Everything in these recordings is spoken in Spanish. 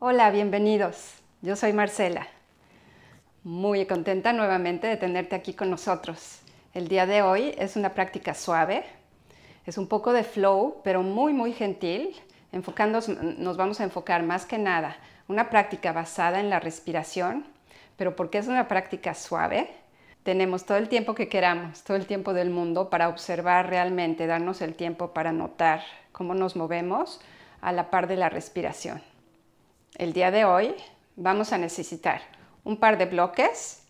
Hola, bienvenidos. Yo soy Marcela. Muy contenta nuevamente de tenerte aquí con nosotros. El día de hoy es una práctica suave, es un poco de flow, pero muy, muy gentil. nos vamos a enfocar más que nada una práctica basada en la respiración, pero porque es una práctica suave, tenemos todo el tiempo que queramos, todo el tiempo del mundo para observar realmente, darnos el tiempo para notar cómo nos movemos a la par de la respiración el día de hoy vamos a necesitar un par de bloques.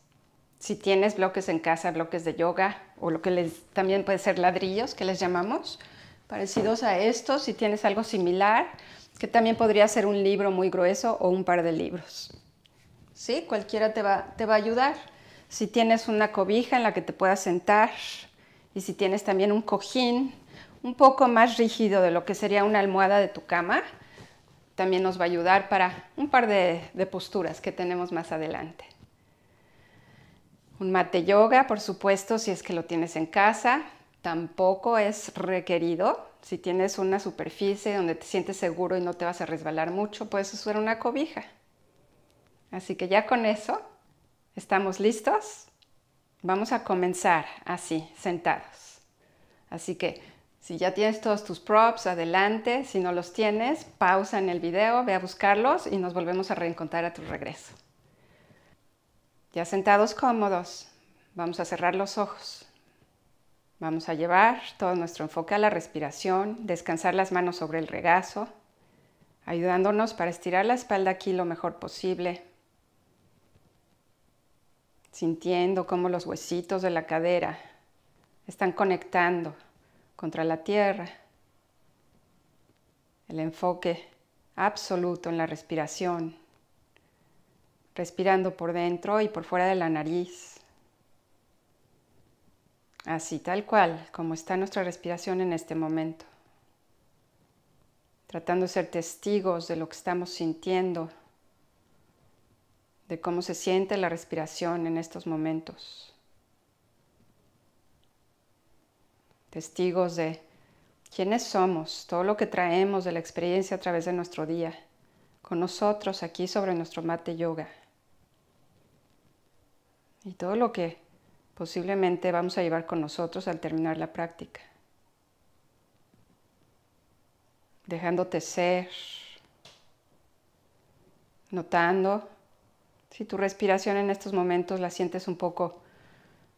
Si tienes bloques en casa, bloques de yoga o lo que también puede ser ladrillos, que les llamamos, parecidos a estos, si tienes algo similar, que también podría ser un libro muy grueso o un par de libros. ¿Sí? Cualquiera te va, te va a ayudar. Si tienes una cobija en la que te puedas sentar y si tienes también un cojín un poco más rígido de lo que sería una almohada de tu cama, también nos va a ayudar para un par de, posturas que tenemos más adelante. Un mate yoga, por supuesto, si es que lo tienes en casa, tampoco es requerido. Si tienes una superficie donde te sientes seguro y no te vas a resbalar mucho, puedes usar una cobija. Así que ya con eso, ¿estamos listos? Vamos a comenzar así, sentados. Así que si ya tienes todos tus props, adelante. Si no los tienes, pausa en el video, ve a buscarlos y nos volvemos a reencontrar a tu regreso. Ya sentados cómodos, vamos a cerrar los ojos. Vamos a llevar todo nuestro enfoque a la respiración, descansar las manos sobre el regazo, ayudándonos para estirar la espalda aquí lo mejor posible. Sintiendo cómo los huesitos de la cadera están conectando contra la tierra. El enfoque absoluto en la respiración, respirando por dentro y por fuera de la nariz. Así tal cual, como está nuestra respiración en este momento. Tratando de ser testigos de lo que estamos sintiendo, de cómo se siente la respiración en estos momentos. testigos de quiénes somos, todo lo que traemos de la experiencia a través de nuestro día, con nosotros aquí sobre nuestro mate yoga. Y todo lo que posiblemente vamos a llevar con nosotros al terminar la práctica. Dejándote ser, notando si tu respiración en estos momentos la sientes un poco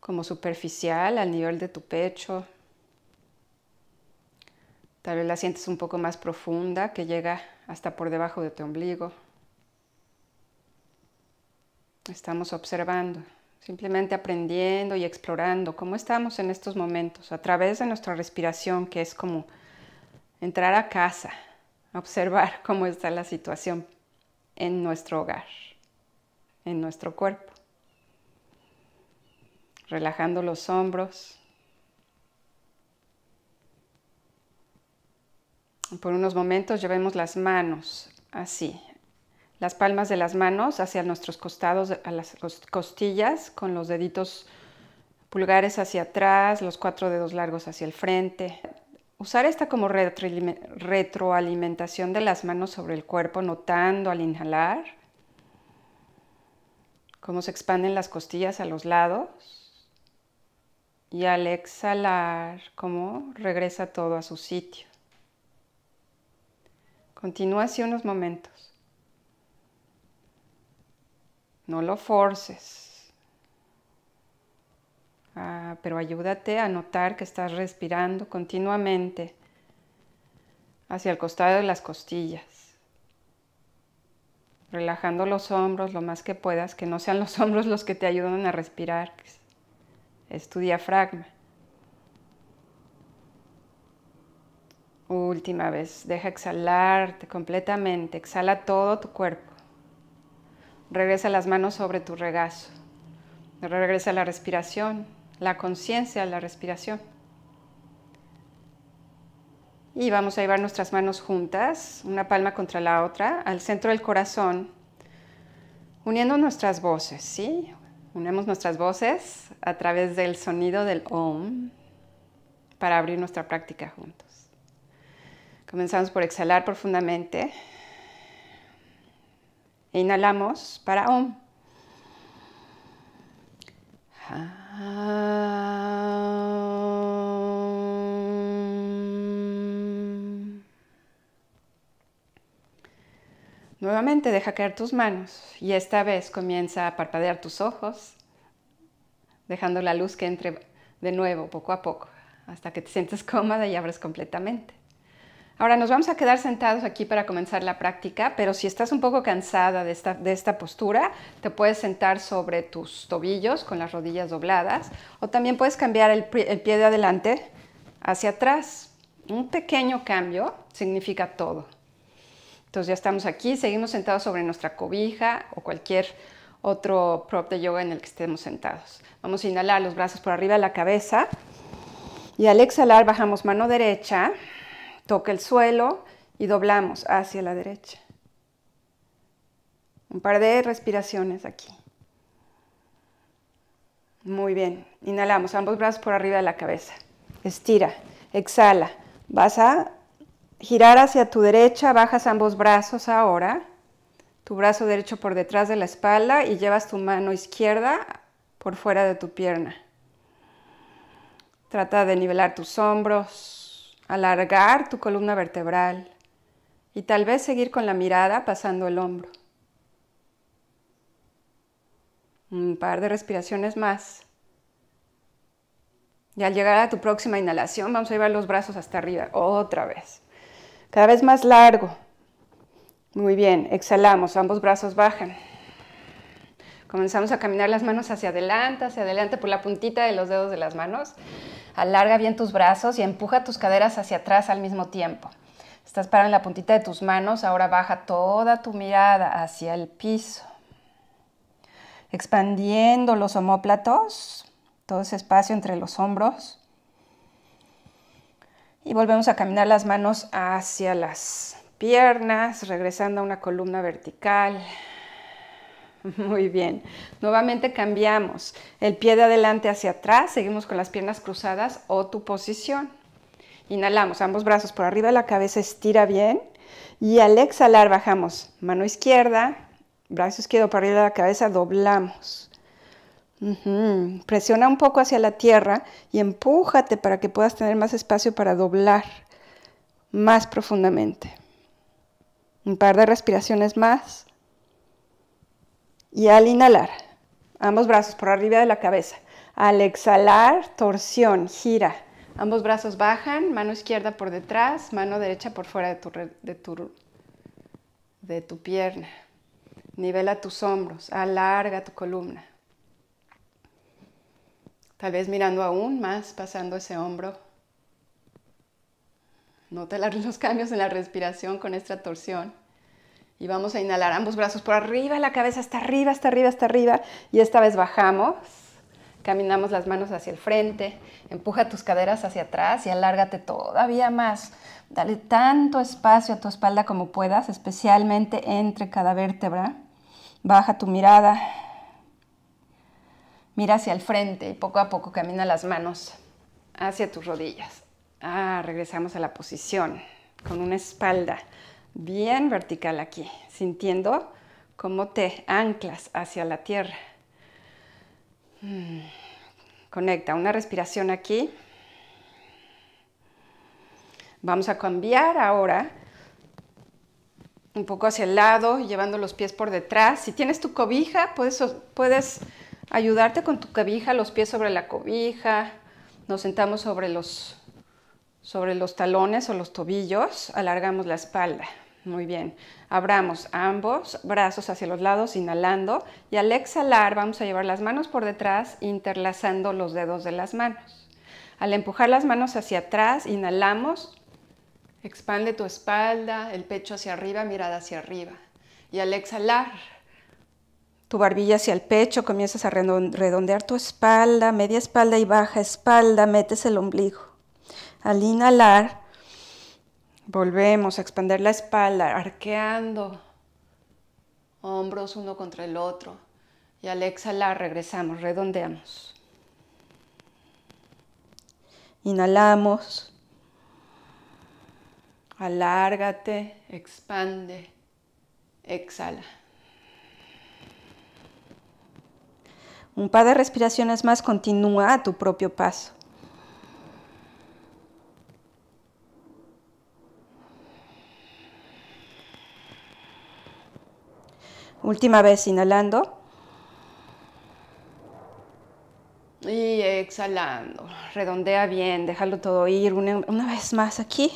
como superficial al nivel de tu pecho, Tal vez la sientes un poco más profunda, que llega hasta por debajo de tu ombligo. Estamos observando, simplemente aprendiendo y explorando cómo estamos en estos momentos, a través de nuestra respiración, que es como entrar a casa, observar cómo está la situación en nuestro hogar, en nuestro cuerpo. Relajando los hombros, Por unos momentos llevemos las manos así, las palmas de las manos hacia nuestros costados, a las costillas, con los deditos pulgares hacia atrás, los cuatro dedos largos hacia el frente. Usar esta como retroalimentación de las manos sobre el cuerpo, notando al inhalar cómo se expanden las costillas a los lados. Y al exhalar, cómo regresa todo a su sitio. Continúa así unos momentos. No lo forces. Ah, pero ayúdate a notar que estás respirando continuamente hacia el costado de las costillas, relajando los hombros lo más que puedas, que no sean los hombros los que te ayudan a respirar, es tu diafragma. Última vez, deja exhalarte completamente, exhala todo tu cuerpo. Regresa las manos sobre tu regazo. Regresa la respiración, la conciencia la respiración. Y vamos a llevar nuestras manos juntas, una palma contra la otra, al centro del corazón, uniendo nuestras voces, ¿sí? Unemos nuestras voces a través del sonido del OM para abrir nuestra práctica juntos. Comenzamos por exhalar profundamente. E inhalamos para OM. Nuevamente deja caer tus manos y esta vez comienza a parpadear tus ojos, dejando la luz que entre de nuevo poco a poco, hasta que te sientes cómoda y abres completamente. Ahora nos vamos a quedar sentados aquí para comenzar la práctica, pero si estás un poco cansada de esta, postura, te puedes sentar sobre tus tobillos con las rodillas dobladas o también puedes cambiar el, el pie de adelante hacia atrás. Un pequeño cambio significa todo. Entonces ya estamos aquí, seguimos sentados sobre nuestra cobija o cualquier otro prop de yoga en el que estemos sentados. Vamos a inhalar los brazos por arriba de la cabeza y al exhalar bajamos mano derecha toca el suelo y doblamos hacia la derecha. Un par de respiraciones aquí. Muy bien. Inhalamos ambos brazos por arriba de la cabeza. Estira. Exhala. Vas a girar hacia tu derecha. Bajas ambos brazos ahora. Tu brazo derecho por detrás de la espalda y llevas tu mano izquierda por fuera de tu pierna. Trata de nivelar tus hombros, alargar tu columna vertebral y tal vez seguir con la mirada pasando el hombro. Un par de respiraciones más. Y al llegar a tu próxima inhalación vamos a llevar los brazos hasta arriba, otra vez. Cada vez más largo. Muy bien, exhalamos, ambos brazos bajan. Comenzamos a caminar las manos hacia adelante, hacia adelante por la puntita de los dedos de las manos. Alarga bien tus brazos y empuja tus caderas hacia atrás al mismo tiempo. Estás parada en la puntita de tus manos, ahora baja toda tu mirada hacia el piso. Expandiendo los homóplatos, todo ese espacio entre los hombros. Y volvemos a caminar las manos hacia las piernas, regresando a una columna vertical. Muy bien. Nuevamente cambiamos el pie de adelante hacia atrás, seguimos con las piernas cruzadas o tu posición. Inhalamos, ambos brazos por arriba de la cabeza, estira bien. Y al exhalar bajamos mano izquierda, brazo izquierdo para arriba de la cabeza, doblamos. Presiona un poco hacia la tierra y empújate para que puedas tener más espacio para doblar más profundamente. Un par de respiraciones más. Y al inhalar, ambos brazos por arriba de la cabeza. Al exhalar, torsión, gira. Ambos brazos bajan, mano izquierda por detrás, mano derecha por fuera de tu, de tu, de tu pierna. Nivela tus hombros, alarga tu columna. Tal vez mirando aún más, pasando ese hombro. Nota los cambios en la respiración con esta torsión. Y vamos a inhalar ambos brazos por arriba, la cabeza hasta arriba, hasta arriba, hasta arriba. Y esta vez bajamos. Caminamos las manos hacia el frente. Empuja tus caderas hacia atrás y alárgate todavía más. Dale tanto espacio a tu espalda como puedas, especialmente entre cada vértebra. Baja tu mirada. Mira hacia el frente y poco a poco camina las manos hacia tus rodillas. Ah, regresamos a la posición con una espalda bien vertical aquí, sintiendo cómo te anclas hacia la tierra. Mm. Conecta una respiración aquí. Vamos a cambiar ahora un poco hacia el lado, llevando los pies por detrás. Si tienes tu cobija, puedes, puedes ayudarte con tu cobija, los pies sobre la cobija. Nos sentamos sobre los sobre los talones o los tobillos, alargamos la espalda. Muy bien. Abramos ambos brazos hacia los lados, inhalando. Y al exhalar vamos a llevar las manos por detrás, interlazando los dedos de las manos. Al empujar las manos hacia atrás, inhalamos. Expande tu espalda, el pecho hacia arriba, mirada hacia arriba. Y al exhalar, tu barbilla hacia el pecho, comienzas a redondear tu espalda, media espalda y baja espalda, metes el ombligo. Al inhalar, volvemos a expandir la espalda, arqueando hombros uno contra el otro. Y al exhalar, regresamos, redondeamos. Inhalamos. Alárgate, expande, exhala. Un par de respiraciones más continúa a tu propio paso. Última vez inhalando. Y exhalando. Redondea bien, déjalo todo ir. Una, vez más aquí.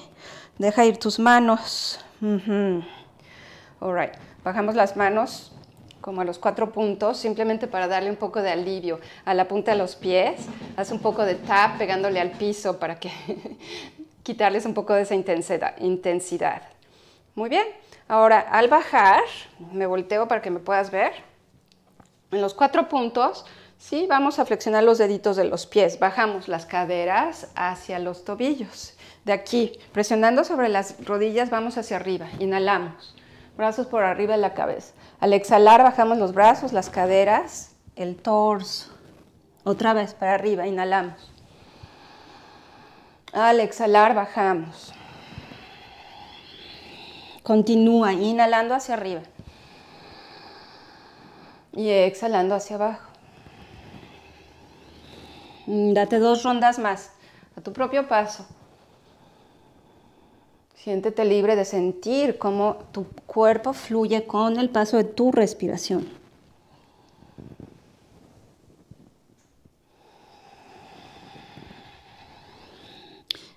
Deja ir tus manos. All right. Bajamos las manos como a los cuatro puntos, simplemente para darle un poco de alivio a la punta de los pies. Haz un poco de tap pegándole al piso para que quitarles un poco de esa intensidad. Muy bien. Ahora, al bajar, me volteo para que me puedas ver. En los cuatro puntos, sí, vamos a flexionar los deditos de los pies. Bajamos las caderas hacia los tobillos. De aquí, presionando sobre las rodillas, vamos hacia arriba. Inhalamos. Brazos por arriba de la cabeza. Al exhalar, bajamos los brazos, las caderas, el torso. Otra vez, para arriba. Inhalamos. Al exhalar, bajamos. Continúa inhalando hacia arriba y exhalando hacia abajo. Mm, date dos rondas más a tu propio paso. Siéntete libre de sentir cómo tu cuerpo fluye con el paso de tu respiración.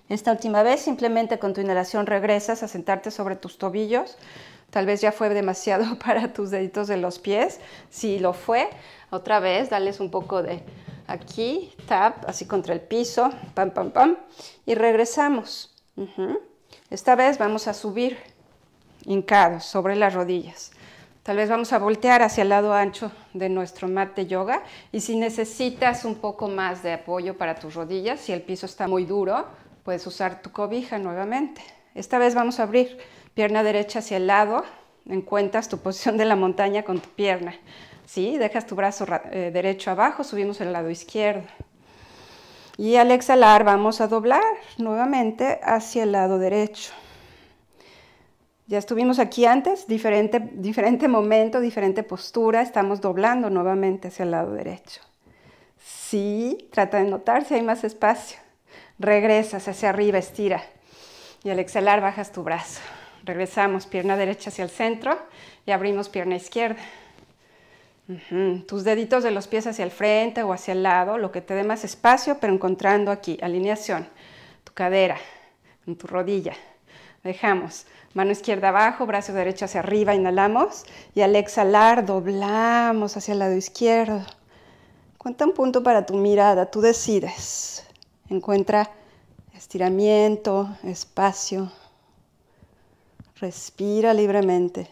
Esta última vez simplemente con tu inhalación regresas a sentarte sobre tus tobillos. Tal vez ya fue demasiado para tus deditos de los pies. Si lo fue, otra vez, dales un poco de aquí, tap, así contra el piso, pam, pam, pam. Y regresamos. Esta vez vamos a subir hincados sobre las rodillas. Tal vez vamos a voltear hacia el lado ancho de nuestro mat de yoga y si necesitas un poco más de apoyo para tus rodillas, si el piso está muy duro, puedes usar tu cobija nuevamente. Esta vez vamos a abrir pierna derecha hacia el lado, encuentras tu posición de la montaña con tu pierna. ¿sí? Dejas tu brazo eh, derecho abajo, subimos el lado izquierdo. Y al exhalar vamos a doblar nuevamente hacia el lado derecho. Ya estuvimos aquí antes, diferente, diferente momento, diferente postura, estamos doblando nuevamente hacia el lado derecho. Sí, trata de notar si hay más espacio regresas hacia arriba, estira. Y al exhalar bajas tu brazo. Regresamos, pierna derecha hacia el centro y abrimos pierna izquierda. Tus deditos de los pies hacia el frente o hacia el lado, lo que te dé más espacio, pero encontrando aquí alineación. Tu cadera, en tu rodilla. Dejamos. Mano izquierda abajo, brazo derecho hacia arriba, inhalamos. Y al exhalar doblamos hacia el lado izquierdo. Cuenta un punto para tu mirada, tú decides. Encuentra estiramiento, espacio. Respira libremente.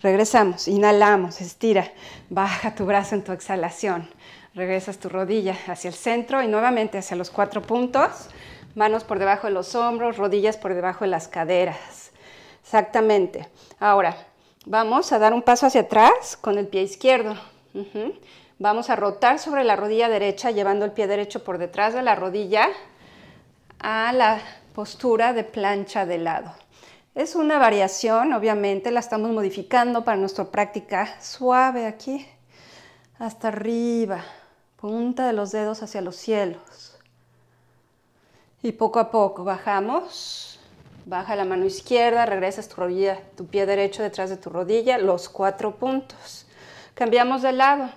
Regresamos, inhalamos, estira, baja tu brazo en tu exhalación. Regresas tu rodilla hacia el centro y nuevamente hacia los cuatro puntos. Manos por debajo de los hombros, rodillas por debajo de las caderas. Exactamente. Ahora, vamos a dar un paso hacia atrás con el pie izquierdo. Vamos a rotar sobre la rodilla derecha llevando el pie derecho por detrás de la rodilla a la postura de plancha de lado. Es una variación, obviamente, la estamos modificando para nuestra práctica suave aquí, hasta arriba, punta de los dedos hacia los cielos. Y poco a poco bajamos, baja la mano izquierda, regresas tu, rodilla, tu pie derecho detrás de tu rodilla, los cuatro puntos. Cambiamos de lado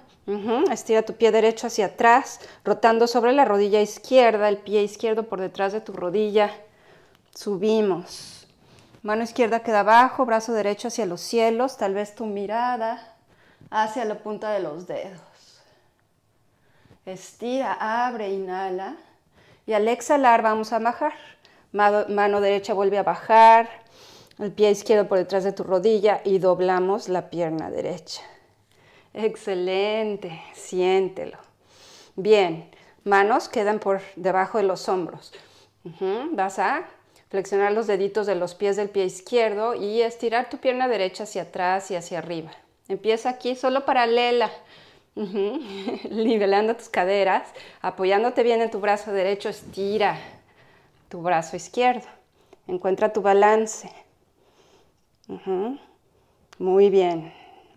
Estira tu pie derecho hacia atrás, rotando sobre la rodilla izquierda, el pie izquierdo por detrás de tu rodilla. Subimos. Mano izquierda queda abajo, brazo derecho hacia los cielos, tal vez tu mirada hacia la punta de los dedos. Estira, abre, inhala. Y al exhalar vamos a bajar. Mano derecha vuelve a bajar, el pie izquierdo por detrás de tu rodilla y doblamos la pierna derecha. Excelente, siéntelo. Bien, manos quedan por debajo de los hombros. Vas a flexionar los deditos de los pies del pie izquierdo y estirar tu pierna derecha hacia atrás y hacia arriba. Empieza aquí solo paralela, nivelando tus caderas, apoyándote bien en tu brazo derecho, estira tu brazo izquierdo. Encuentra tu balance. Muy bien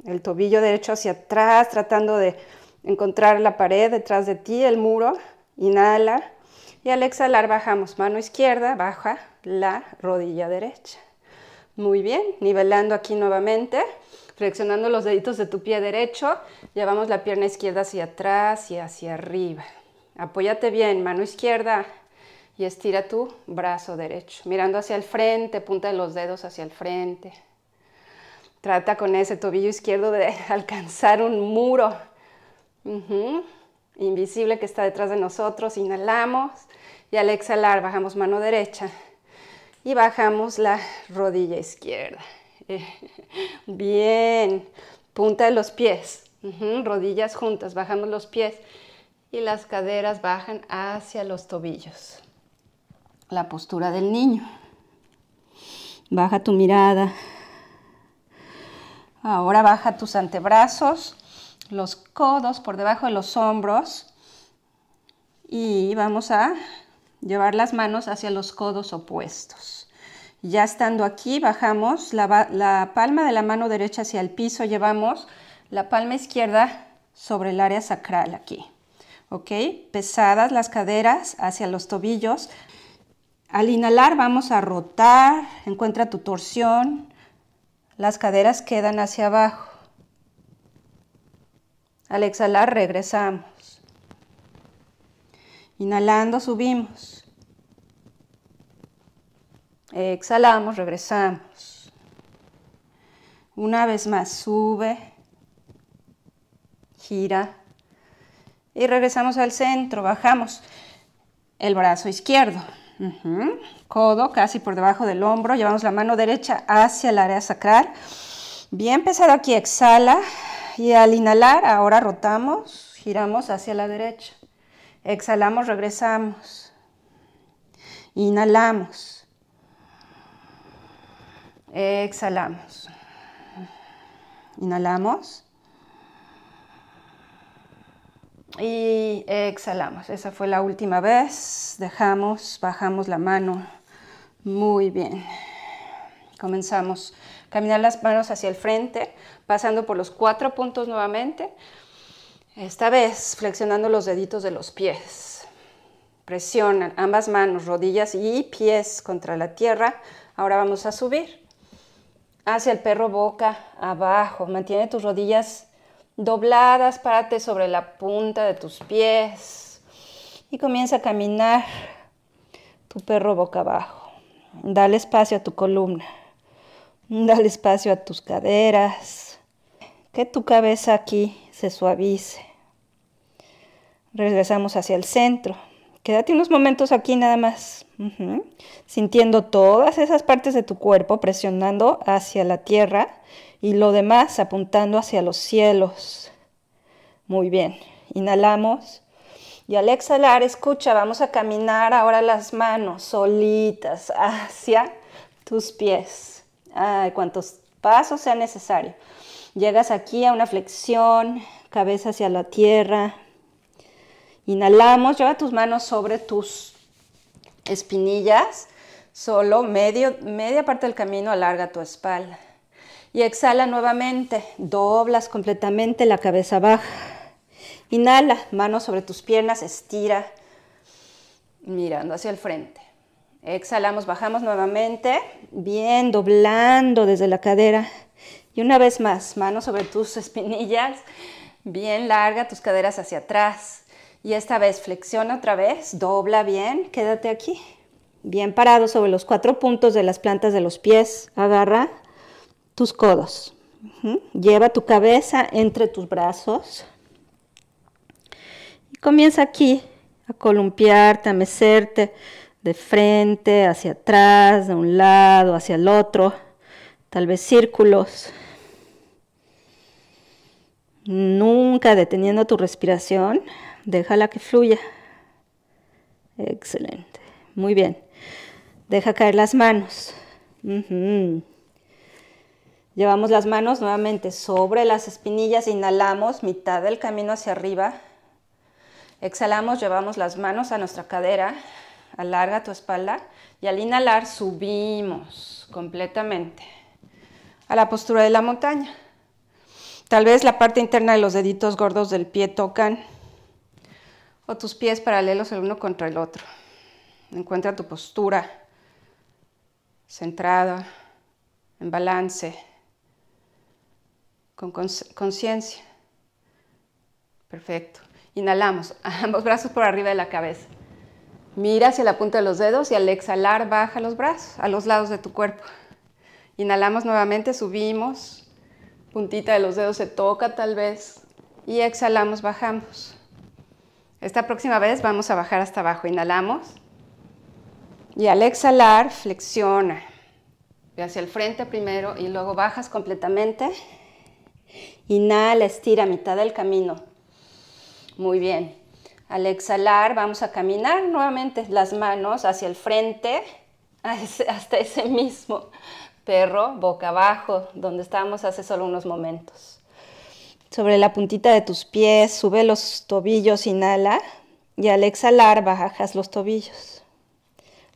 el tobillo derecho hacia atrás, tratando de encontrar la pared detrás de ti, el muro. Inhala. Y al exhalar bajamos mano izquierda, baja la rodilla derecha. Muy bien, nivelando aquí nuevamente, flexionando los deditos de tu pie derecho, llevamos la pierna izquierda hacia atrás y hacia arriba. Apóyate bien, mano izquierda y estira tu brazo derecho, mirando hacia el frente, punta de los dedos hacia el frente. Trata con ese tobillo izquierdo de alcanzar un muro invisible que está detrás de nosotros. Inhalamos y al exhalar bajamos mano derecha y bajamos la rodilla izquierda. Bien, punta de los pies, rodillas juntas, bajamos los pies y las caderas bajan hacia los tobillos. La postura del niño. Baja tu mirada Ahora baja tus antebrazos, los codos por debajo de los hombros y vamos a llevar las manos hacia los codos opuestos. Ya estando aquí, bajamos la, palma de la mano derecha hacia el piso, llevamos la palma izquierda sobre el área sacral aquí. ¿Ok? Pesadas las caderas hacia los tobillos. Al inhalar vamos a rotar, encuentra tu torsión, las caderas quedan hacia abajo. Al exhalar regresamos. Inhalando subimos. Exhalamos, regresamos. Una vez más, sube, gira y regresamos al centro, bajamos el brazo izquierdo. Codo casi por debajo del hombro. Llevamos la mano derecha hacia el área sacral. Bien pesado aquí, exhala. Y al inhalar, ahora rotamos, giramos hacia la derecha. Exhalamos, regresamos. Inhalamos. Exhalamos. Inhalamos y exhalamos. Esa fue la última vez. Dejamos, bajamos la mano. Muy bien. Comenzamos. Caminar las manos hacia el frente, pasando por los cuatro puntos nuevamente. Esta vez flexionando los deditos de los pies. Presionan ambas manos, rodillas y pies contra la tierra. Ahora vamos a subir hacia el perro boca abajo. Mantiene tus rodillas dobladas, párate sobre la punta de tus pies y comienza a caminar tu perro boca abajo. Dale espacio a tu columna, dale espacio a tus caderas, que tu cabeza aquí se suavice. Regresamos hacia el centro. Quédate unos momentos aquí nada más, sintiendo todas esas partes de tu cuerpo presionando hacia la tierra y lo demás apuntando hacia los cielos. Muy bien, inhalamos. Y al exhalar, escucha, vamos a caminar ahora las manos solitas hacia tus pies. Ay, cuantos pasos sea necesario. Llegas aquí a una flexión, cabeza hacia la tierra. Inhalamos, lleva tus manos sobre tus espinillas. Solo medio, media parte del camino alarga tu espalda. Y exhala nuevamente, doblas completamente la cabeza baja. Inhala, manos sobre tus piernas, estira, mirando hacia el frente. Exhalamos, bajamos nuevamente, bien doblando desde la cadera. Y una vez más, manos sobre tus espinillas, bien larga tus caderas hacia atrás. Y esta vez flexiona otra vez, dobla bien, quédate aquí. Bien parado sobre los cuatro puntos de las plantas de los pies, agarra tus codos. Lleva tu cabeza entre tus brazos. Y comienza aquí a columpiarte, a mecerte de frente, hacia atrás, de un lado, hacia el otro. Tal vez círculos. Nunca deteniendo tu respiración. Déjala que fluya. Excelente. Muy bien. Deja caer las manos. Llevamos las manos nuevamente sobre las espinillas, inhalamos mitad del camino hacia arriba. Exhalamos, llevamos las manos a nuestra cadera, alarga tu espalda y al inhalar subimos completamente a la postura de la montaña. Tal vez la parte interna de los deditos gordos del pie tocan o tus pies paralelos el uno contra el otro. Encuentra tu postura centrada, en balance con conciencia. Perfecto. Inhalamos, ambos brazos por arriba de la cabeza. Mira hacia la punta de los dedos y al exhalar baja los brazos a los lados de tu cuerpo. Inhalamos nuevamente, subimos, puntita de los dedos se toca tal vez y exhalamos, bajamos. Esta próxima vez vamos a bajar hasta abajo. Inhalamos y al exhalar flexiona. Ve hacia el frente primero y luego bajas completamente. Inhala, estira a mitad del camino. Muy bien. Al exhalar vamos a caminar nuevamente las manos hacia el frente, hasta ese mismo perro, boca abajo, donde estábamos hace solo unos momentos. Sobre la puntita de tus pies, sube los tobillos, inhala y al exhalar bajas los tobillos.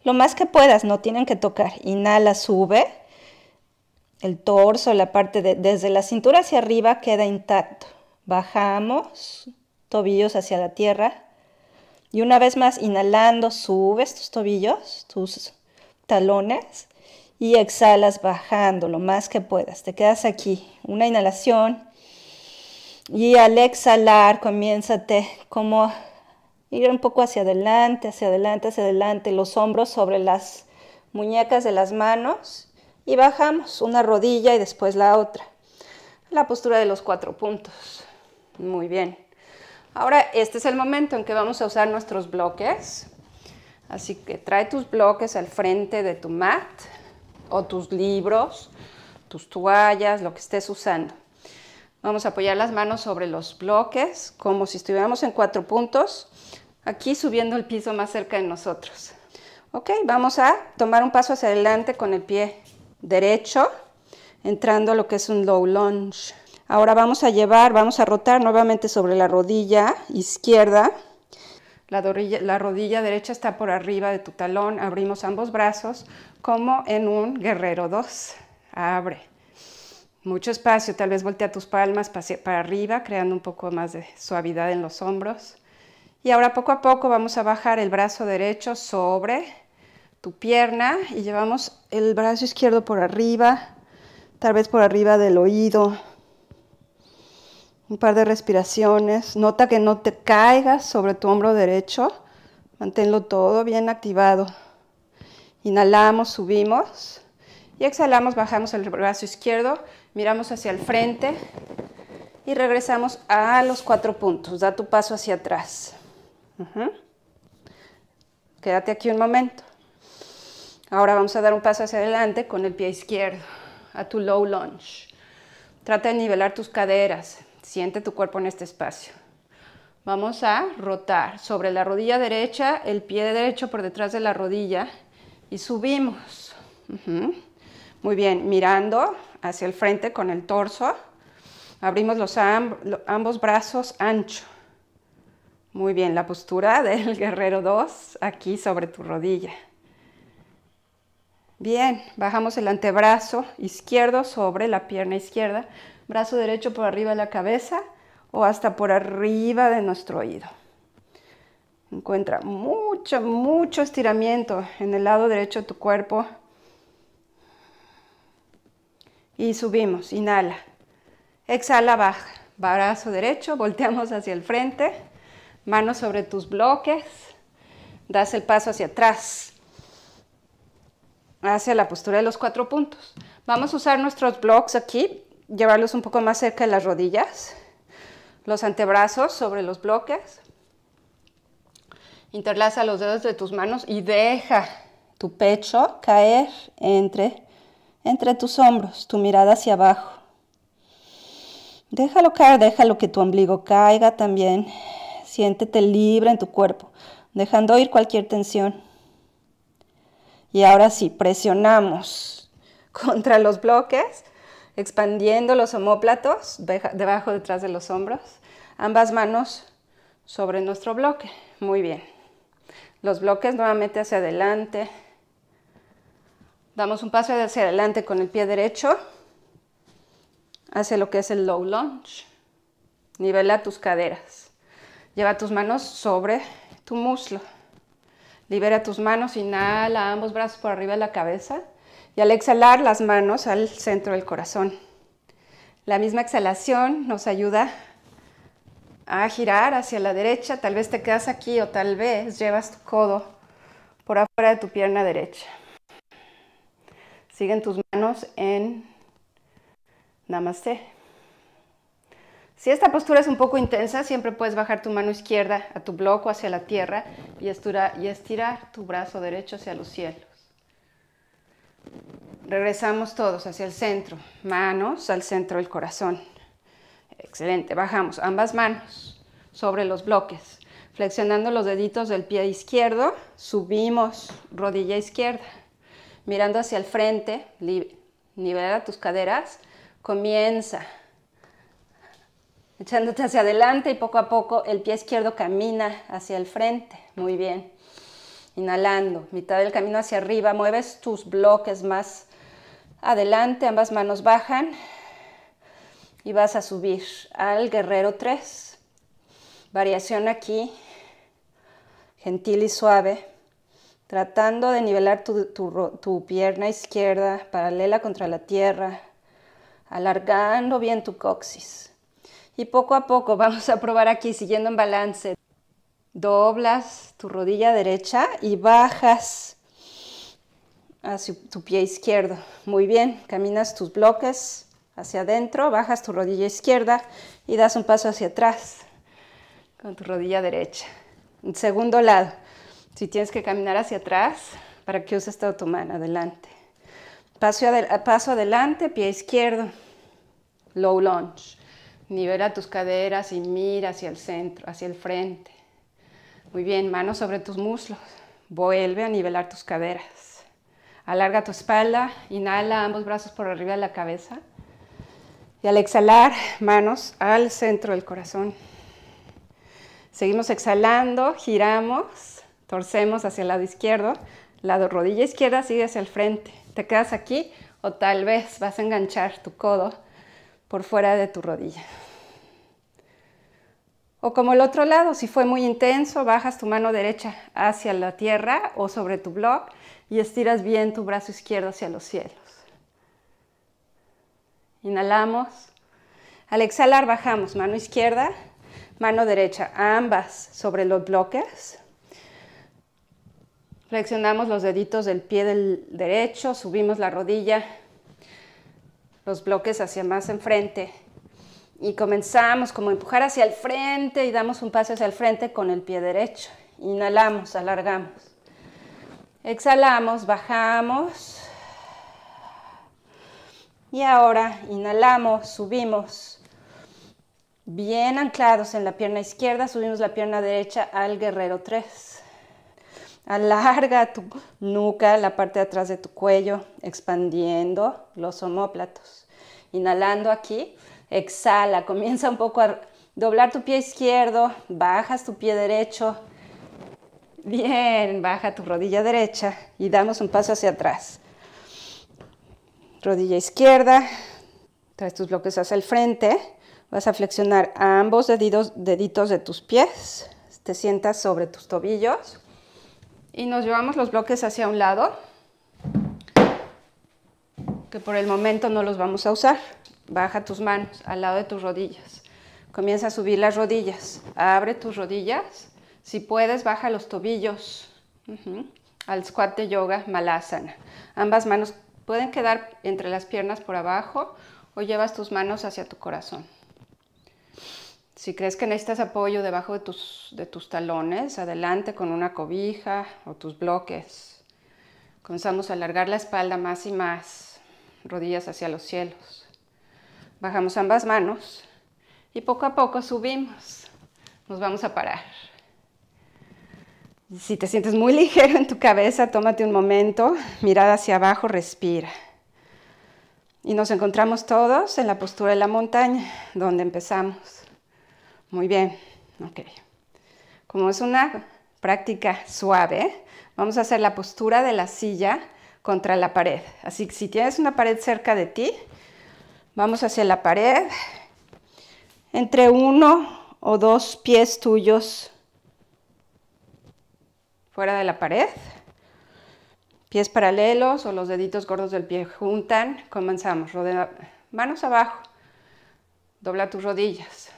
Lo más que puedas, no tienen que tocar. Inhala, sube el torso, la parte de, desde la cintura hacia arriba queda intacto. Bajamos, tobillos hacia la tierra. Y una vez más, inhalando, subes tus tobillos, tus talones y exhalas bajando lo más que puedas. Te quedas aquí, una inhalación. Y al exhalar, comiénzate como ir un poco hacia adelante, hacia adelante, hacia adelante, los hombros sobre las muñecas de las manos y bajamos una rodilla y después la otra. La postura de los cuatro puntos. Muy bien. Ahora este es el momento en que vamos a usar nuestros bloques. Así que trae tus bloques al frente de tu mat o tus libros, tus toallas, lo que estés usando. Vamos a apoyar las manos sobre los bloques como si estuviéramos en cuatro puntos, aquí subiendo el piso más cerca de nosotros. Ok, vamos a tomar un paso hacia adelante con el pie derecho, entrando a lo que es un low lunge. Ahora vamos a llevar, vamos a rotar nuevamente sobre la rodilla izquierda. La, rodilla derecha está por arriba de tu talón. Abrimos ambos brazos como en un guerrero 2. Abre. Mucho espacio, tal vez voltea tus palmas para arriba, creando un poco más de suavidad en los hombros. Y ahora poco a poco vamos a bajar el brazo derecho sobre tu pierna y llevamos el brazo izquierdo por arriba, tal vez por arriba del oído. Un par de respiraciones. Nota que no te caigas sobre tu hombro derecho. Manténlo todo bien activado. Inhalamos, subimos y exhalamos, bajamos el brazo izquierdo, miramos hacia el frente y regresamos a los cuatro puntos. Da tu paso hacia atrás. Quédate aquí un momento. Ahora vamos a dar un paso hacia adelante con el pie izquierdo a tu low lunge. Trata de nivelar tus caderas. Siente tu cuerpo en este espacio. Vamos a rotar sobre la rodilla derecha, el pie derecho por detrás de la rodilla y subimos. Muy bien, mirando hacia el frente con el torso. Abrimos los ambos brazos ancho. Muy bien, la postura del guerrero 2 aquí sobre tu rodilla. Bien, bajamos el antebrazo izquierdo sobre la pierna izquierda, brazo derecho por arriba de la cabeza o hasta por arriba de nuestro oído. Encuentra mucho, mucho estiramiento en el lado derecho de tu cuerpo. Y subimos, inhala. Exhala, baja. Brazo derecho, volteamos hacia el frente. Manos sobre tus bloques. Das el paso hacia atrás hacia la postura de los cuatro puntos. Vamos a usar nuestros bloques aquí, llevarlos un poco más cerca de las rodillas, los antebrazos sobre los bloques. Interlaza los dedos de tus manos y deja tu pecho caer entre, entre tus hombros, tu mirada hacia abajo. Déjalo caer, déjalo que tu ombligo caiga también. Siéntete libre en tu cuerpo, dejando ir cualquier tensión. Y ahora sí, presionamos contra los bloques, expandiendo los homóplatos debajo, detrás de los hombros. Ambas manos sobre nuestro bloque. Muy bien. Los bloques nuevamente hacia adelante. Damos un paso hacia adelante con el pie derecho hacia lo que es el low lunge. Nivela tus caderas. Lleva tus manos sobre tu muslo. Libera tus manos, inhala ambos brazos por arriba de la cabeza y al exhalar las manos al centro del corazón. La misma exhalación nos ayuda a girar hacia la derecha, tal vez te quedas aquí o tal vez llevas tu codo por afuera de tu pierna derecha. Siguen tus manos en Namaste. Si esta postura es un poco intensa, siempre puedes bajar tu mano izquierda a tu bloco hacia la tierra y estirar, tu brazo derecho hacia los cielos. Regresamos todos hacia el centro, manos al centro del corazón. Excelente, bajamos ambas manos sobre los bloques, flexionando los deditos del pie izquierdo, subimos rodilla izquierda, mirando hacia el frente, nivelar tus caderas, comienza echándote hacia adelante y poco a poco el pie izquierdo camina hacia el frente. Muy bien. Inhalando, mitad del camino hacia arriba, mueves tus bloques más adelante, ambas manos bajan y vas a subir al guerrero 3. Variación aquí, gentil y suave, tratando de nivelar tu, tu pierna izquierda paralela contra la tierra, alargando bien tu coxis y poco a poco vamos a probar aquí siguiendo en balance. Doblas tu rodilla derecha y bajas hacia tu pie izquierdo. Muy bien, caminas tus bloques hacia adentro, bajas tu rodilla izquierda y das un paso hacia atrás con tu rodilla derecha. segundo lado, si tienes que caminar hacia atrás, para que uses toda tu mano, adelante. Paso, paso adelante, pie izquierdo, low lunge. Nivela tus caderas y mira hacia el centro, hacia el frente. Muy bien, manos sobre tus muslos. Vuelve a nivelar tus caderas. Alarga tu espalda, inhala ambos brazos por arriba de la cabeza. Y al exhalar, manos al centro del corazón. Seguimos exhalando, giramos, torcemos hacia el lado izquierdo. Lado rodilla izquierda sigue hacia el frente. Te quedas aquí o tal vez vas a enganchar tu codo por fuera de tu rodilla. O como el otro lado, si fue muy intenso, bajas tu mano derecha hacia la tierra o sobre tu blog y estiras bien tu brazo izquierdo hacia los cielos. Inhalamos. Al exhalar bajamos mano izquierda, mano derecha, ambas sobre los bloques. Flexionamos los deditos del pie del derecho, subimos la rodilla los bloques hacia más enfrente. Y comenzamos como empujar hacia el frente y damos un paso hacia el frente con el pie derecho. Inhalamos, alargamos. Exhalamos, bajamos. Y ahora inhalamos, subimos. Bien anclados en la pierna izquierda, subimos la pierna derecha al guerrero 3. Alarga tu nuca, la parte de atrás de tu cuello, expandiendo los omóplatos. Inhalando aquí, exhala, comienza un poco a doblar tu pie izquierdo, bajas tu pie derecho. Bien, baja tu rodilla derecha y damos un paso hacia atrás. Rodilla izquierda, traes tus bloques hacia el frente, vas a flexionar ambos deditos, deditos de tus pies, te sientas sobre tus tobillos y nos llevamos los bloques hacia un lado, que por el momento no los vamos a usar. Baja tus manos al lado de tus rodillas. Comienza a subir las rodillas. Abre tus rodillas. Si puedes, baja los tobillos. Al squat de yoga, malasana. Ambas manos pueden quedar entre las piernas por abajo o llevas tus manos hacia tu corazón. Si crees que necesitas apoyo debajo de tus, de tus talones, adelante con una cobija o tus bloques. Comenzamos a alargar la espalda más y más, rodillas hacia los cielos. Bajamos ambas manos y poco a poco subimos. Nos vamos a parar. Si te sientes muy ligero en tu cabeza, tómate un momento, mirada hacia abajo, respira. Y nos encontramos todos en la postura de la montaña, donde empezamos. Muy bien, ok. Como es una práctica suave, vamos a hacer la postura de la silla contra la pared. Así que si tienes una pared cerca de ti, vamos hacia la pared. Entre uno o dos pies tuyos fuera de la pared. Pies paralelos o los deditos gordos del pie juntan. Comenzamos. Rodea, manos abajo. Dobla tus rodillas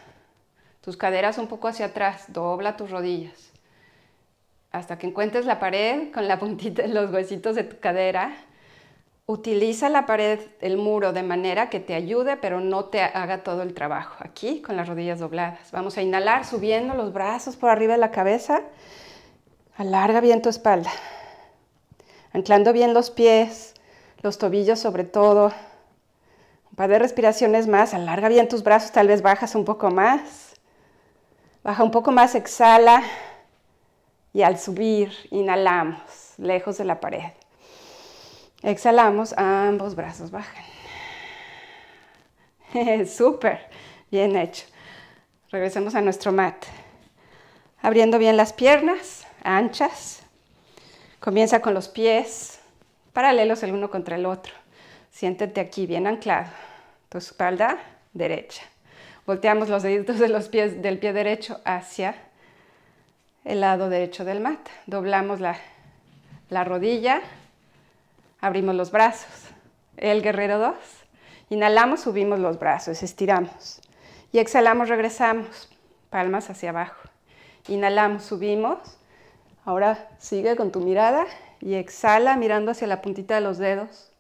tus caderas un poco hacia atrás, dobla tus rodillas. Hasta que encuentres la pared con la puntita, los huesitos de tu cadera. Utiliza la pared, el muro, de manera que te ayude, pero no te haga todo el trabajo. Aquí, con las rodillas dobladas. Vamos a inhalar subiendo los brazos por arriba de la cabeza. Alarga bien tu espalda. Anclando bien los pies, los tobillos sobre todo. Un par de respiraciones más. Alarga bien tus brazos, tal vez bajas un poco más. Baja un poco más, exhala. Y al subir, inhalamos, lejos de la pared. Exhalamos, ambos brazos bajan. Súper, bien hecho. Regresemos a nuestro mat. Abriendo bien las piernas, anchas. Comienza con los pies paralelos el uno contra el otro. Siéntete aquí bien anclado. Tu espalda derecha. Volteamos los deditos de los pies, del pie derecho hacia el lado derecho del mat. Doblamos la, la rodilla, abrimos los brazos. El guerrero 2. Inhalamos, subimos los brazos, estiramos. Y exhalamos, regresamos. Palmas hacia abajo. Inhalamos, subimos. Ahora sigue con tu mirada y exhala mirando hacia la puntita de los dedos.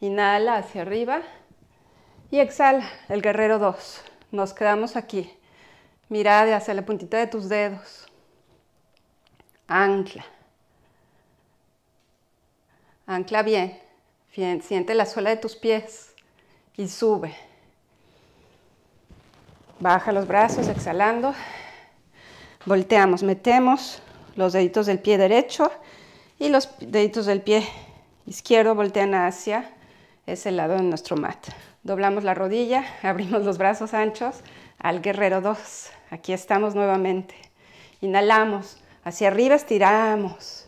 Inhala hacia arriba y exhala, el guerrero 2. Nos quedamos aquí. mira hacia la puntita de tus dedos. Ancla. Ancla bien. Siente la suela de tus pies y sube. Baja los brazos, exhalando. Volteamos, metemos los deditos del pie derecho y los deditos del pie izquierdo voltean hacia ese lado de nuestro mat doblamos la rodilla, abrimos los brazos anchos al guerrero 2. Aquí estamos nuevamente. Inhalamos, hacia arriba estiramos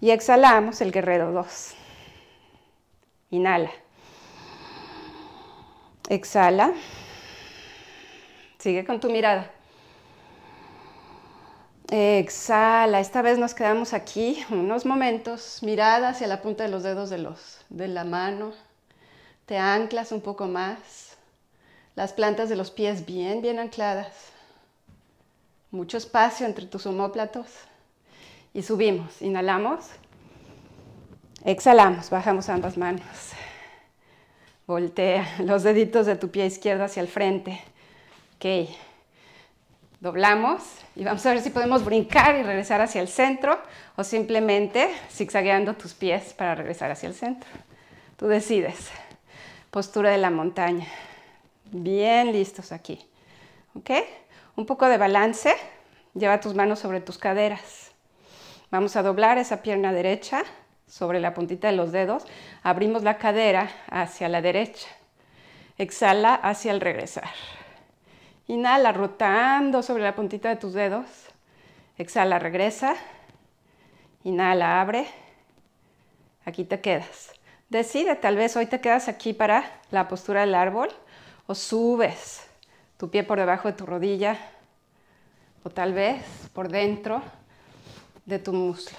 y exhalamos el guerrero 2. Inhala. Exhala. Sigue con tu mirada. Exhala. Esta vez nos quedamos aquí unos momentos, mirada hacia la punta de los dedos de, los, de la mano, te anclas un poco más, las plantas de los pies bien, bien ancladas, mucho espacio entre tus homóplatos y subimos, inhalamos, exhalamos, bajamos ambas manos, voltea los deditos de tu pie izquierdo hacia el frente, ok, doblamos y vamos a ver si podemos brincar y regresar hacia el centro o simplemente zigzagueando tus pies para regresar hacia el centro. Tú decides postura de la montaña. Bien listos aquí. ¿Ok? Un poco de balance. Lleva tus manos sobre tus caderas. Vamos a doblar esa pierna derecha sobre la puntita de los dedos. Abrimos la cadera hacia la derecha. Exhala hacia el regresar. Inhala rotando sobre la puntita de tus dedos. Exhala, regresa. Inhala, abre. Aquí te quedas. Decide, tal vez hoy te quedas aquí para la postura del árbol o subes tu pie por debajo de tu rodilla o tal vez por dentro de tu muslo.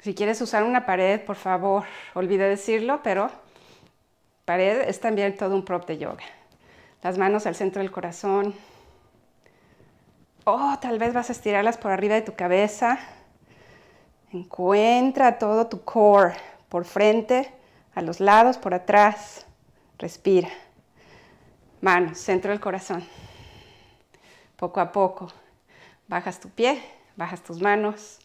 Si quieres usar una pared, por favor, olvide decirlo, pero pared es también todo un prop de yoga. Las manos al centro del corazón. O tal vez vas a estirarlas por arriba de tu cabeza Encuentra todo tu core, por frente, a los lados, por atrás. Respira. Manos, centro del corazón. Poco a poco, bajas tu pie, bajas tus manos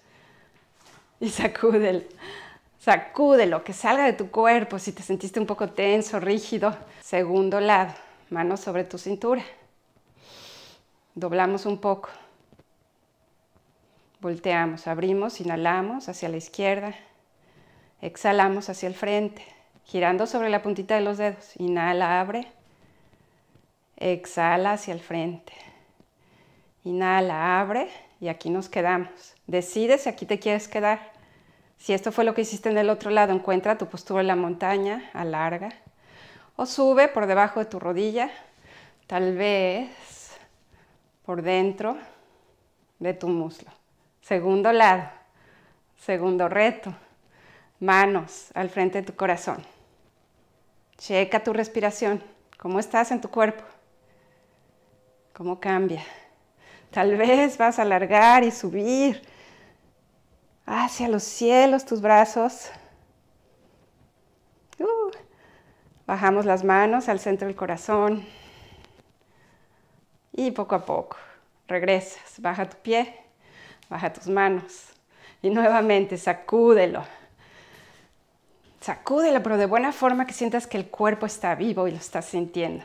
y sacúdelo. Sacúdelo, que salga de tu cuerpo si te sentiste un poco tenso, rígido. Segundo lado, manos sobre tu cintura. Doblamos un poco. Volteamos, abrimos, inhalamos hacia la izquierda. Exhalamos hacia el frente, girando sobre la puntita de los dedos. Inhala, abre. Exhala hacia el frente. Inhala, abre. Y aquí nos quedamos. Decide si aquí te quieres quedar. Si esto fue lo que hiciste en el otro lado, encuentra tu postura en la montaña, alarga. O sube por debajo de tu rodilla, tal vez por dentro de tu muslo. Segundo lado, segundo reto. Manos al frente de tu corazón. Checa tu respiración. ¿Cómo estás en tu cuerpo? ¿Cómo cambia? Tal vez vas a alargar y subir hacia los cielos tus brazos. Uh. Bajamos las manos al centro del corazón. Y poco a poco regresas. Baja tu pie Baja tus manos y nuevamente sacúdelo. Sacúdelo, pero de buena forma que sientas que el cuerpo está vivo y lo estás sintiendo.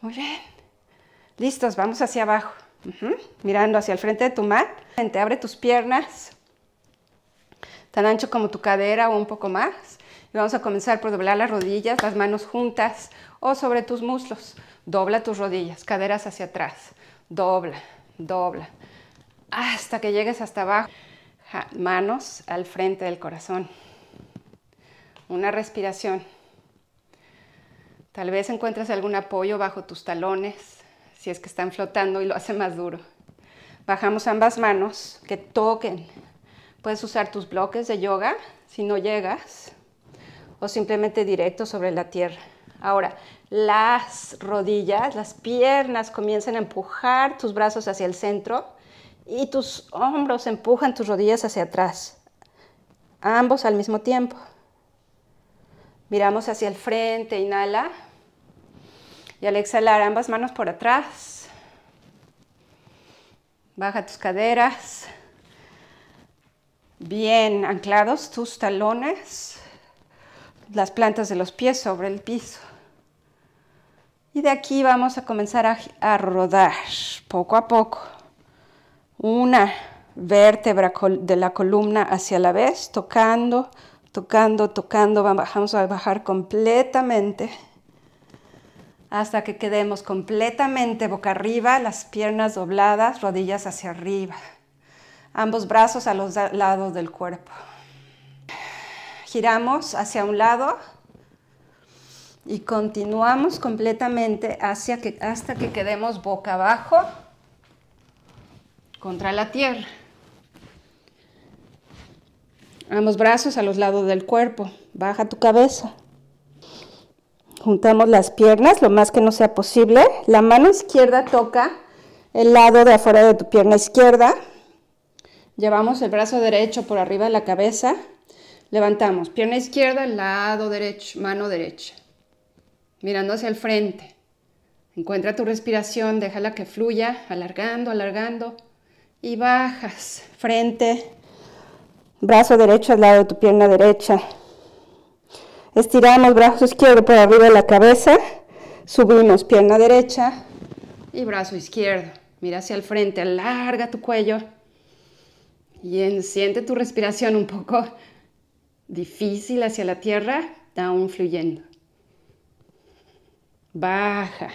Muy bien. Listos, vamos hacia abajo. Mirando hacia el frente de tu mat. abre tus piernas tan ancho como tu cadera o un poco más. Y vamos a comenzar por doblar las rodillas, las manos juntas o sobre tus muslos. Dobla tus rodillas, caderas hacia atrás. Dobla, dobla hasta que llegues hasta abajo. manos al frente del corazón. Una respiración. Tal vez encuentres algún apoyo bajo tus talones, si es que están flotando y lo hace más duro. Bajamos ambas manos, que toquen. Puedes usar tus bloques de yoga si no llegas o simplemente directo sobre la tierra. Ahora, las rodillas, las piernas comienzan a empujar tus brazos hacia el centro y tus hombros empujan tus rodillas hacia atrás, ambos al mismo tiempo. Miramos hacia el frente, inhala. Y al exhalar, ambas manos por atrás. Baja tus caderas. Bien anclados tus talones, las plantas de los pies sobre el piso. Y de aquí vamos a comenzar a, rodar poco a poco una vértebra de la columna hacia la vez, tocando, tocando, tocando, vamos a bajar completamente hasta que quedemos completamente boca arriba, las piernas dobladas, rodillas hacia arriba, ambos brazos a los lados del cuerpo. Giramos hacia un lado y continuamos completamente hasta que quedemos boca abajo contra la tierra. Ambos brazos a los lados del cuerpo. Baja tu cabeza. Juntamos las piernas lo más que no sea posible. La mano izquierda toca el lado de afuera de tu pierna izquierda. Llevamos el brazo derecho por arriba de la cabeza. Levantamos pierna izquierda, lado derecho, mano derecha. Mirando hacia el frente. Encuentra tu respiración, déjala que fluya, alargando, alargando y bajas, frente, brazo derecho al lado de tu pierna derecha. Estiramos brazo izquierdo por arriba de la cabeza, subimos pierna derecha y brazo izquierdo. Mira hacia el frente, alarga tu cuello y siente tu respiración un poco difícil hacia la tierra, aún fluyendo. Baja,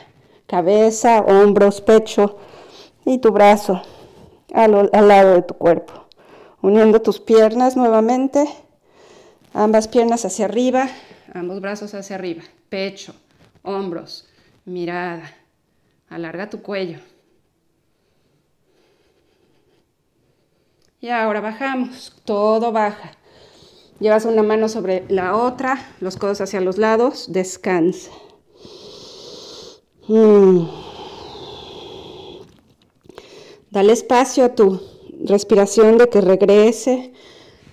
cabeza, hombros, pecho y tu brazo al, lado de tu cuerpo. Uniendo tus piernas nuevamente, ambas piernas hacia arriba, ambos brazos hacia arriba, pecho, hombros, mirada, alarga tu cuello. Y ahora bajamos, todo baja. Llevas una mano sobre la otra, los codos hacia los lados, descansa. Mm. Dale espacio a tu respiración de que regrese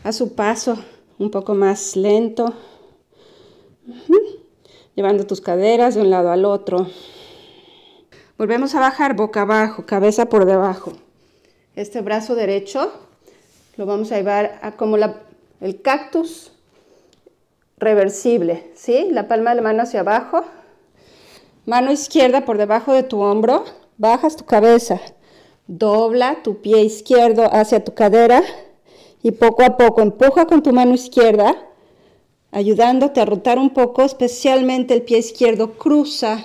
a su paso un poco más lento, llevando tus caderas de un lado al otro. Volvemos a bajar boca abajo, cabeza por debajo. Este brazo derecho lo vamos a llevar a como el cactus reversible, ¿sí? La palma de la mano hacia abajo, mano izquierda por debajo de tu hombro, bajas tu cabeza, Dobla tu pie izquierdo hacia tu cadera y poco a poco empuja con tu mano izquierda, ayudándote a rotar un poco, especialmente el pie izquierdo cruza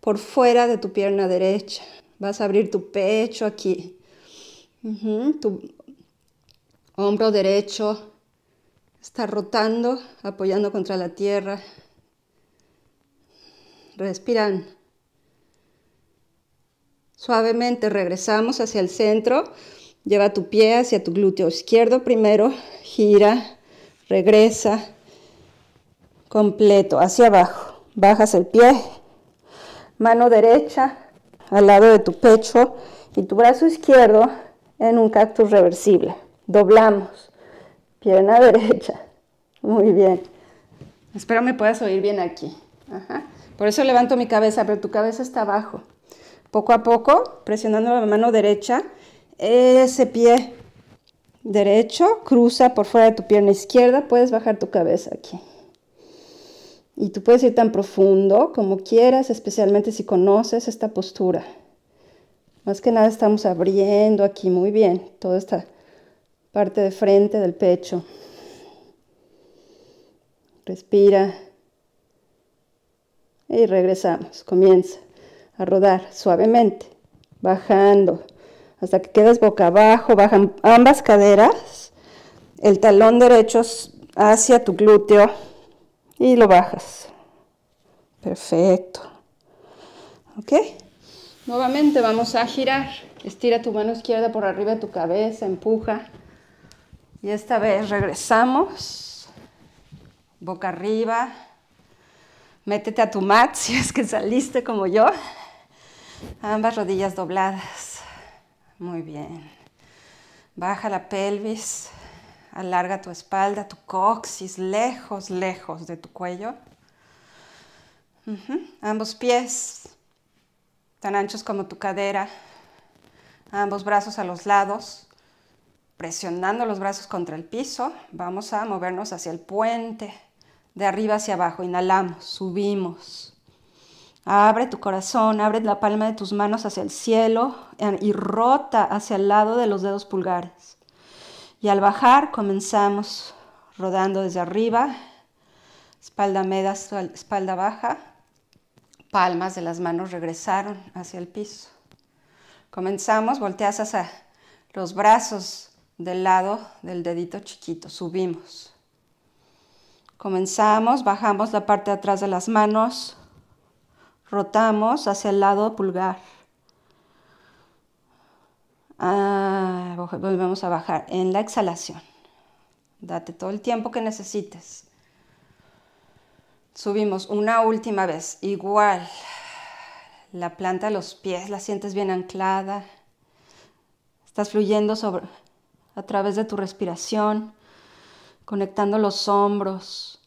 por fuera de tu pierna derecha. Vas a abrir tu pecho aquí, tu hombro derecho está rotando, apoyando contra la tierra. Respiran. Suavemente regresamos hacia el centro. Lleva tu pie hacia tu glúteo izquierdo primero. Gira, regresa. Completo, hacia abajo. Bajas el pie. Mano derecha al lado de tu pecho y tu brazo izquierdo en un cactus reversible. Doblamos. Pierna derecha. Muy bien. Espero me puedas oír bien aquí. Por eso levanto mi cabeza, pero tu cabeza está abajo. Poco a poco, presionando la mano derecha, ese pie derecho cruza por fuera de tu pierna izquierda, puedes bajar tu cabeza aquí. Y tú puedes ir tan profundo como quieras, especialmente si conoces esta postura. Más que nada estamos abriendo aquí muy bien toda esta parte de frente del pecho. Respira. Y regresamos. Comienza a rodar suavemente, bajando, hasta que quedas boca abajo, bajan ambas caderas, el talón derecho hacia tu glúteo y lo bajas. Perfecto. ¿Ok? Nuevamente vamos a girar. Estira tu mano izquierda por arriba de tu cabeza, empuja. Y esta vez regresamos. Boca arriba. Métete a tu mat si es que saliste como yo. Ambas rodillas dobladas. Muy bien. Baja la pelvis. Alarga tu espalda, tu coxis, lejos, lejos de tu cuello. Ambos pies tan anchos como tu cadera. Ambos brazos a los lados. Presionando los brazos contra el piso, vamos a movernos hacia el puente. De arriba hacia abajo, inhalamos, subimos. Abre tu corazón, abre la palma de tus manos hacia el cielo eh, y rota hacia el lado de los dedos pulgares. Y al bajar comenzamos rodando desde arriba, espalda media, espalda baja, palmas de las manos regresaron hacia el piso. Comenzamos, volteas hacia los brazos del lado del dedito chiquito, subimos. Comenzamos, bajamos la parte de atrás de las manos, rotamos hacia el lado pulgar. Ah, volvemos a bajar en la exhalación. Date todo el tiempo que necesites. Subimos una última vez, igual. La planta de los pies la sientes bien anclada. Estás fluyendo sobre, a través de tu respiración, conectando los hombros.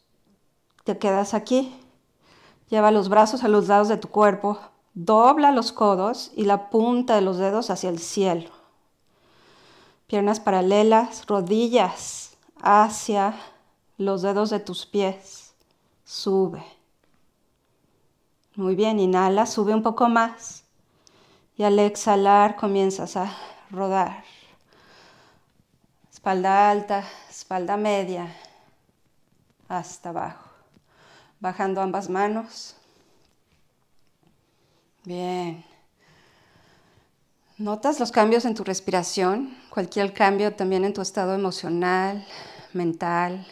Te quedas aquí. Lleva los brazos a los lados de tu cuerpo, dobla los codos y la punta de los dedos hacia el cielo. Piernas paralelas, rodillas hacia los dedos de tus pies. Sube. Muy bien, inhala, sube un poco más. Y al exhalar comienzas a rodar. Espalda alta, espalda media, hasta abajo bajando ambas manos. Bien. ¿Notas los cambios en tu respiración? Cualquier cambio también en tu estado emocional, mental.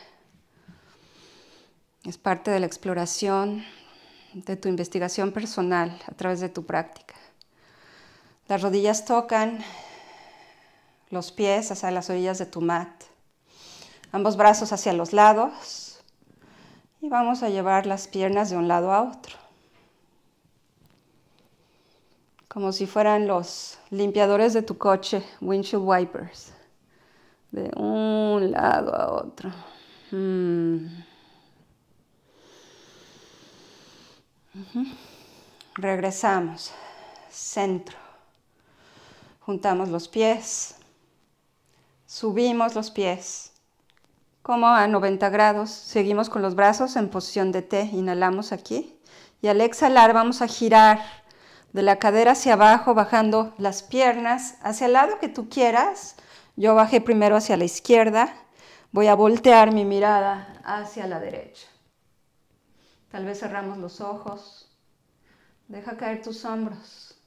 Es parte de la exploración de tu investigación personal a través de tu práctica. Las rodillas tocan los pies hacia las orillas de tu mat. Ambos brazos hacia los lados y vamos a llevar las piernas de un lado a otro. Como si fueran los limpiadores de tu coche, windshield wipers. De un lado a otro. Mm. Regresamos. Centro. Juntamos los pies. Subimos los pies como a 90 grados. Seguimos con los brazos en posición de T. Inhalamos aquí. Y al exhalar vamos a girar de la cadera hacia abajo, bajando las piernas hacia el lado que tú quieras. Yo bajé primero hacia la izquierda. Voy a voltear mi mirada hacia la derecha. Tal vez cerramos los ojos. Deja caer tus hombros.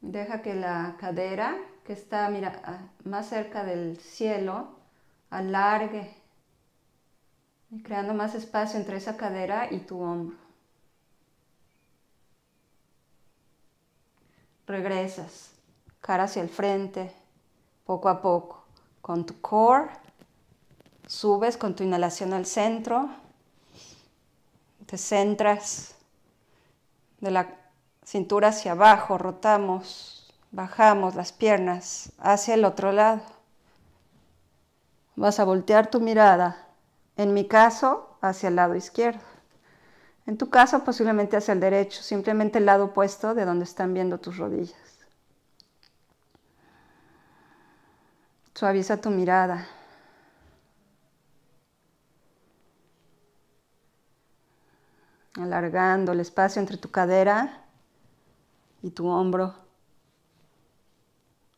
Deja que la cadera que está ah, más cerca del cielo alargue, y creando más espacio entre esa cadera y tu hombro. Regresas, cara hacia el frente, poco a poco, con tu core, subes con tu inhalación al centro, te centras de la cintura hacia abajo, rotamos, bajamos las piernas hacia el otro lado vas a voltear tu mirada, en mi caso, hacia el lado izquierdo. En tu caso, posiblemente hacia el derecho, simplemente el lado opuesto de donde están viendo tus rodillas. Suaviza tu mirada. Alargando el espacio entre tu cadera y tu hombro.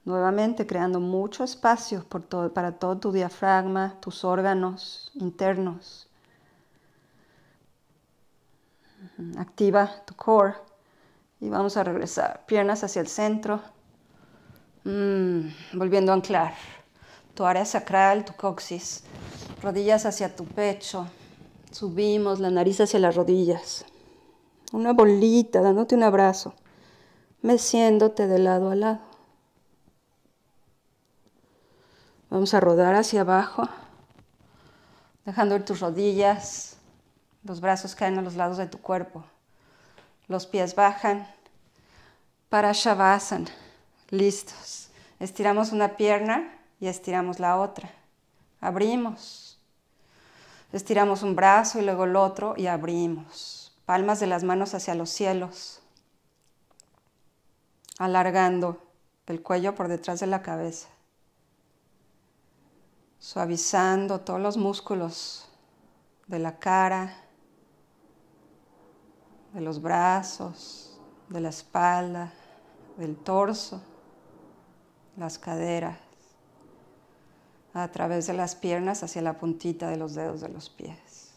Nuevamente creando mucho espacio para todo tu diafragma, tus órganos internos. Activa tu core y vamos a regresar. Piernas hacia el centro. Mm, volviendo a anclar tu área sacral, tu coxis. Rodillas hacia tu pecho. Subimos la nariz hacia las rodillas. Una bolita dándote un abrazo. Meciéndote de lado a lado. Vamos a rodar hacia abajo, dejando ir tus rodillas, los brazos caen a los lados de tu cuerpo, los pies bajan para Shavasana. Listos. Estiramos una pierna y estiramos la otra. Abrimos. Estiramos un brazo y luego el otro y abrimos. Palmas de las manos hacia los cielos. Alargando el cuello por detrás de la cabeza suavizando todos los músculos de la cara, de los brazos, de la espalda, del torso, las caderas, a través de las piernas hacia la puntita de los dedos de los pies.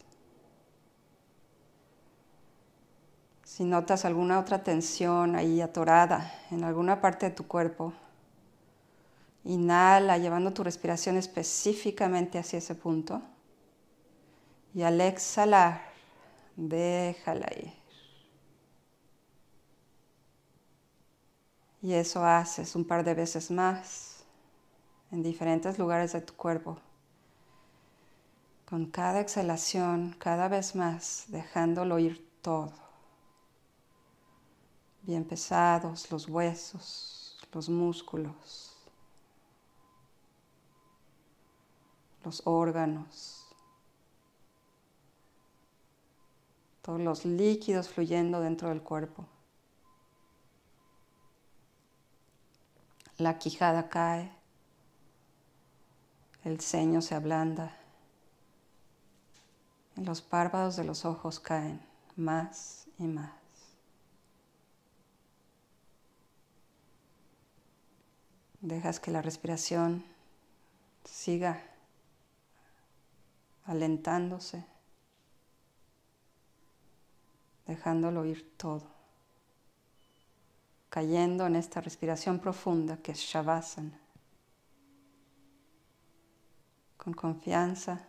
Si notas alguna otra tensión ahí atorada en alguna parte de tu cuerpo, Inhala llevando tu respiración específicamente hacia ese punto. Y al exhalar, déjala ir. Y eso haces un par de veces más en diferentes lugares de tu cuerpo. Con cada exhalación, cada vez más, dejándolo ir todo. Bien pesados los huesos, los músculos. los órganos, todos los líquidos fluyendo dentro del cuerpo. La quijada cae, el ceño se ablanda, los párpados de los ojos caen más y más. Dejas que la respiración siga alentándose, dejándolo ir todo, cayendo en esta respiración profunda que es Shavasana, con confianza,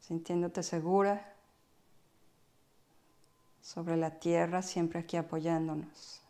sintiéndote segura sobre la tierra, siempre aquí apoyándonos.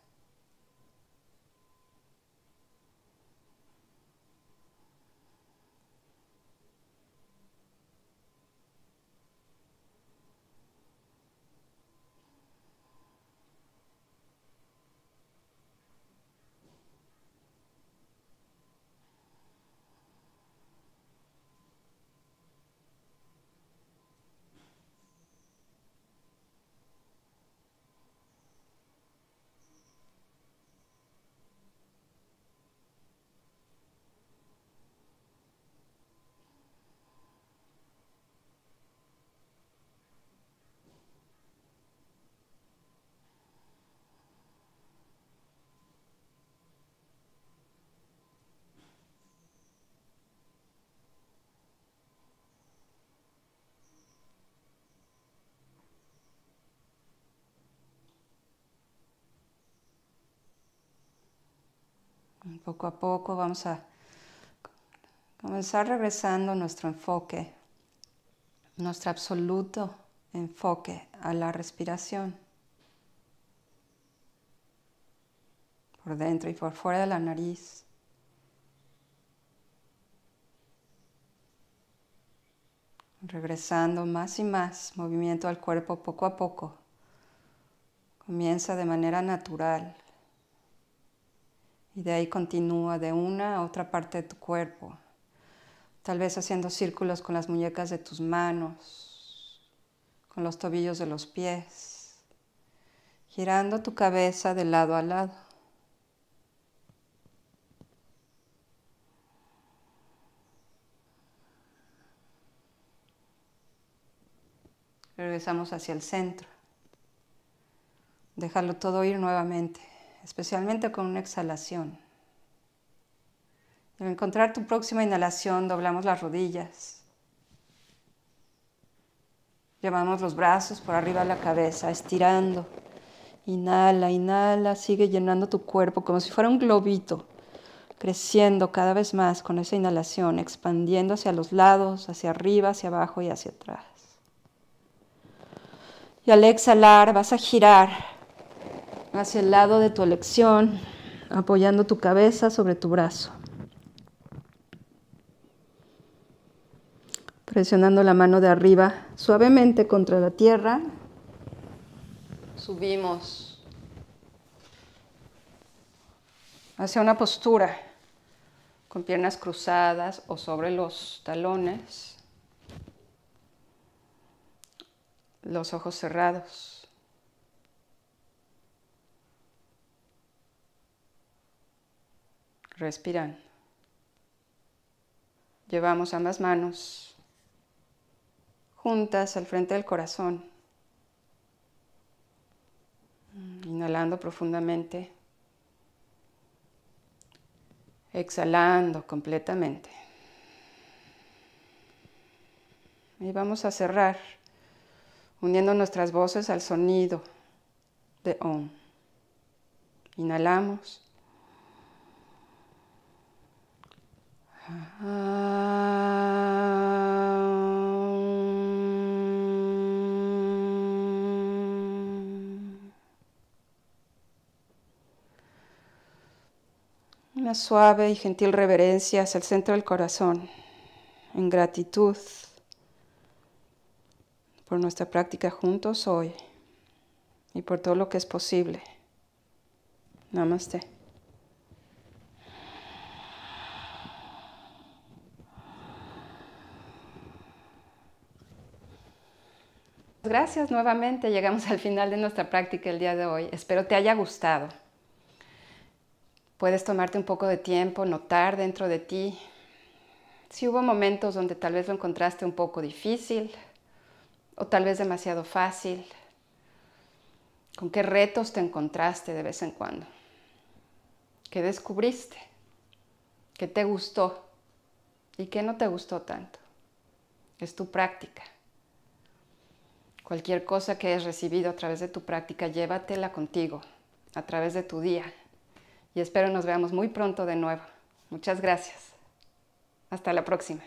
Poco a poco vamos a comenzar regresando nuestro enfoque, nuestro absoluto enfoque a la respiración. Por dentro y por fuera de la nariz. Regresando más y más movimiento al cuerpo poco a poco. Comienza de manera natural, y de ahí continúa de una a otra parte de tu cuerpo, tal vez haciendo círculos con las muñecas de tus manos, con los tobillos de los pies, girando tu cabeza de lado a lado. regresamos hacia el centro. Dejarlo todo ir nuevamente especialmente con una exhalación. al encontrar tu próxima inhalación, doblamos las rodillas. Llevamos los brazos por arriba de la cabeza, estirando. Inhala, inhala, sigue llenando tu cuerpo como si fuera un globito, creciendo cada vez más con esa inhalación, expandiendo hacia los lados, hacia arriba, hacia abajo y hacia atrás. Y al exhalar vas a girar hacia el lado de tu elección, apoyando tu cabeza sobre tu brazo. Presionando la mano de arriba suavemente contra la tierra, subimos hacia una postura con piernas cruzadas o sobre los talones, los ojos cerrados. respirando. Llevamos ambas manos juntas al frente del corazón. Inhalando profundamente. Exhalando completamente. Y vamos a cerrar uniendo nuestras voces al sonido de OM. Inhalamos. Una suave y gentil reverencia hacia el centro del corazón, en gratitud por nuestra práctica juntos hoy y por todo lo que es posible. Namaste. gracias nuevamente. Llegamos al final de nuestra práctica el día de hoy. Espero te haya gustado. Puedes tomarte un poco de tiempo, notar dentro de ti si hubo momentos donde tal vez lo encontraste un poco difícil o tal vez demasiado fácil. ¿Con qué retos te encontraste de vez en cuando? ¿Qué descubriste? ¿Qué te gustó? ¿Y qué no te gustó tanto? Es tu práctica. Cualquier cosa que hayas recibido a través de tu práctica, llévatela contigo, a través de tu día. Y espero nos veamos muy pronto de nuevo. Muchas gracias. Hasta la próxima.